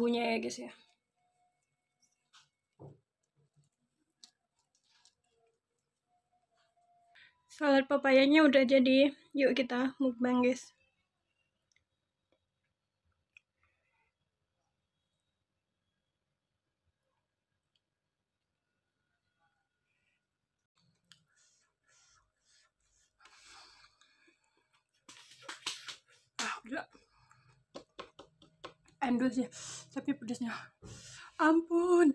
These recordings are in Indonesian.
bumbunya ya guys ya salad papayanya udah jadi yuk kita mukbang guys endul sih tapi pedasnya ampun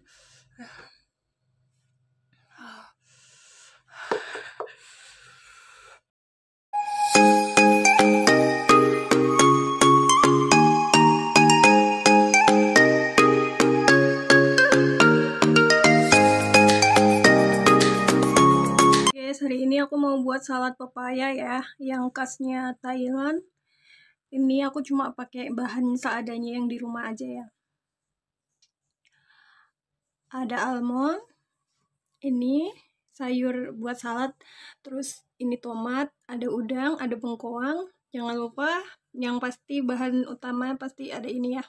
guys, hari ini aku mau buat salad pepaya ya, yang khasnya Thailand ini aku cuma pakai bahan seadanya yang di rumah aja ya ada almond ini sayur buat salad terus ini tomat ada udang ada bengkoang jangan lupa yang pasti bahan utama pasti ada ini ya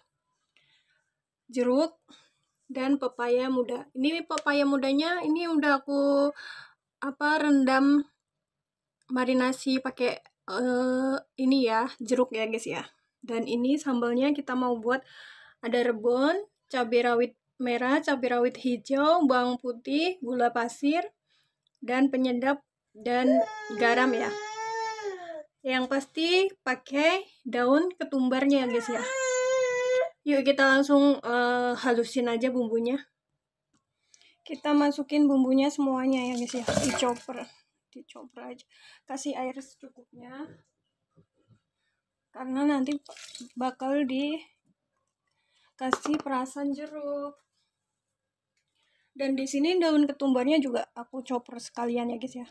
jeruk dan pepaya muda ini pepaya mudanya ini udah aku apa rendam marinasi pakai uh, ini ya jeruk ya guys ya dan ini sambalnya kita mau buat ada rebon cabai rawit merah cabai rawit hijau bawang putih gula pasir dan penyedap dan garam ya yang pasti pakai daun ketumbarnya ya guys ya yuk kita langsung uh, halusin aja bumbunya kita masukin bumbunya semuanya ya guys ya di chopper dicoba aja kasih air secukupnya karena nanti bakal dikasih perasan jeruk dan di sini daun ketumbarnya juga aku coper sekalian ya guys ya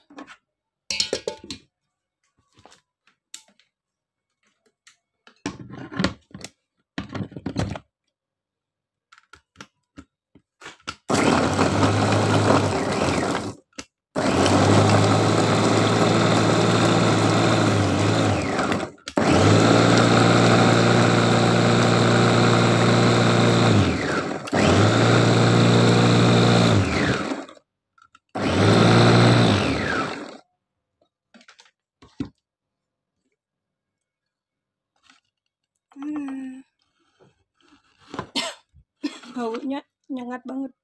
baunya nyengat banget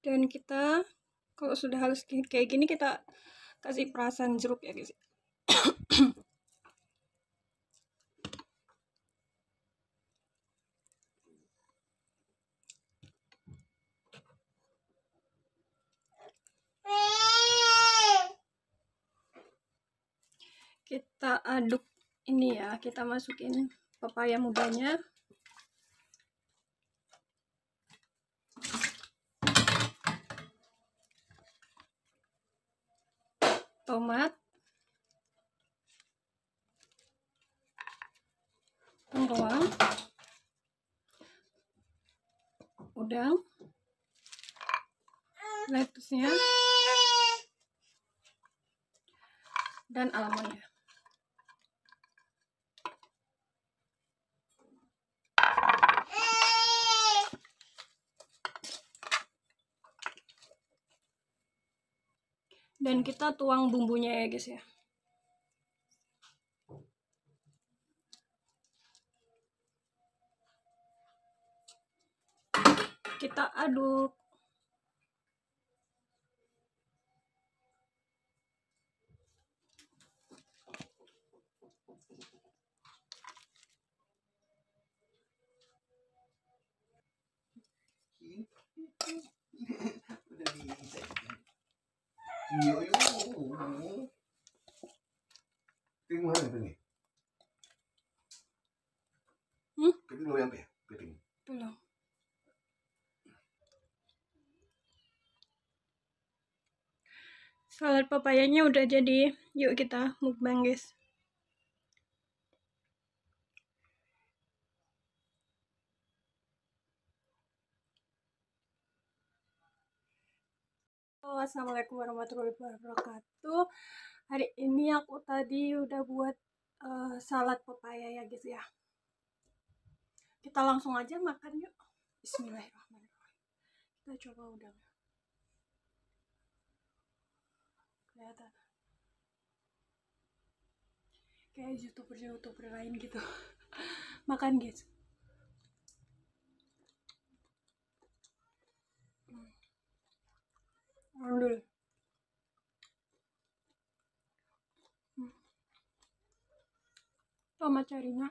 dan kita kalau sudah halus kayak gini kita kasih perasan jeruk ya guys kita aduk ini ya kita masukin pepaya mudanya tomat bawang udang lettuce-nya dan alamannya dan kita tuang bumbunya ya guys ya kita aduk belum nyampe ya piting belum salad papayanya udah jadi yuk kita mukbang guys Halo, Assalamualaikum warahmatullahi wabarakatuh Hari ini aku tadi udah buat uh, salad papaya ya guys ya kita langsung aja makan yuk Bismillahirrahmanirrahim kita coba udang kelihatan kayak youtuber youtuber lain gitu makan guys mundur hmm. Tomat hmm. carinya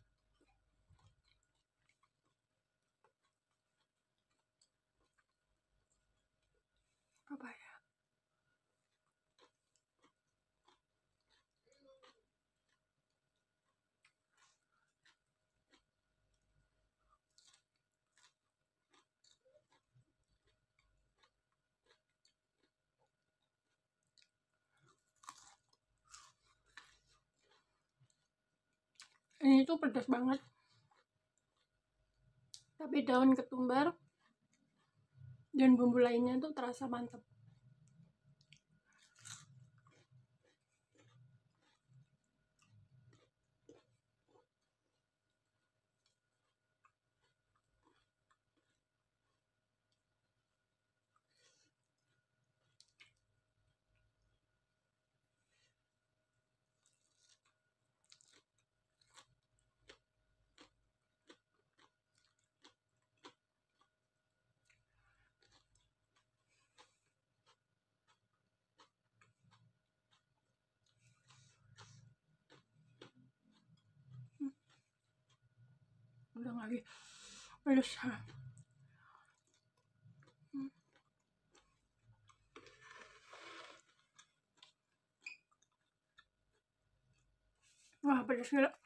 ini tuh pedas banget tapi daun ketumbar dan bumbu lainnya tuh terasa mantep 我那里，我也是，嗯，啊，不知睡了。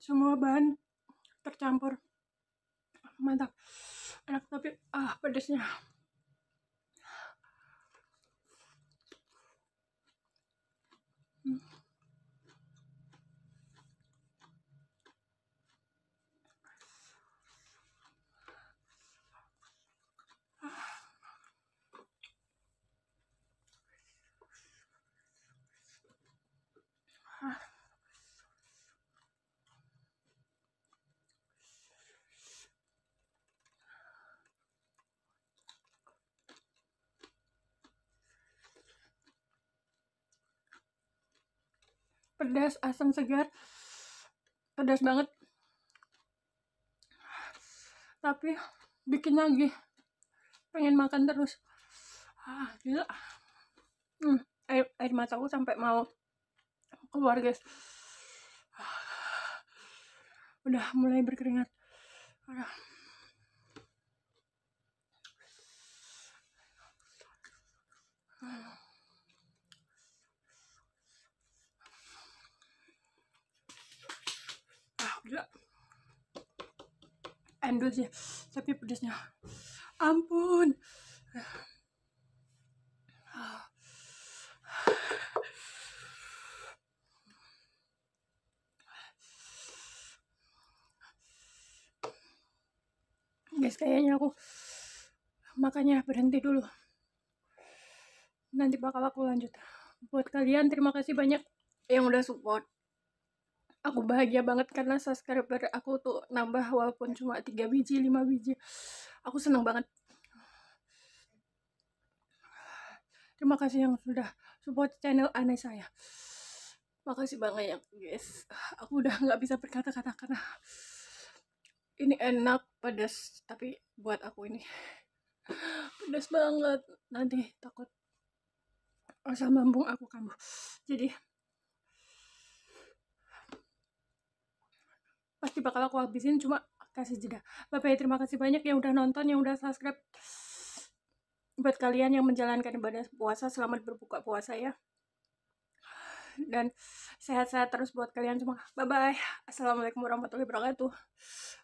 semua bahan tercampur mantap enak tapi ah pedesnya pedas asam segar pedas banget tapi bikin lagi pengen makan terus ah gila hmm, air, air mataku sampai mau keluar guys udah mulai berkeringat udah hmm. endul ya, tapi pedasnya ampun guys kayaknya aku makanya berhenti dulu nanti bakal aku lanjut buat kalian terima kasih banyak yang udah support aku bahagia banget karena subscriber aku tuh nambah walaupun cuma 3 biji 5 biji aku seneng banget terima kasih yang sudah support channel aneh saya makasih banget ya guys aku udah gak bisa berkata-kata karena ini enak pedas tapi buat aku ini pedas banget nanti takut asam lambung aku kamu jadi pasti bakal aku habisin cuma kasih jeda bye bye terima kasih banyak yang udah nonton yang udah subscribe buat kalian yang menjalankan ibadah puasa selamat berbuka puasa ya dan sehat-sehat terus buat kalian semua bye bye assalamualaikum warahmatullahi wabarakatuh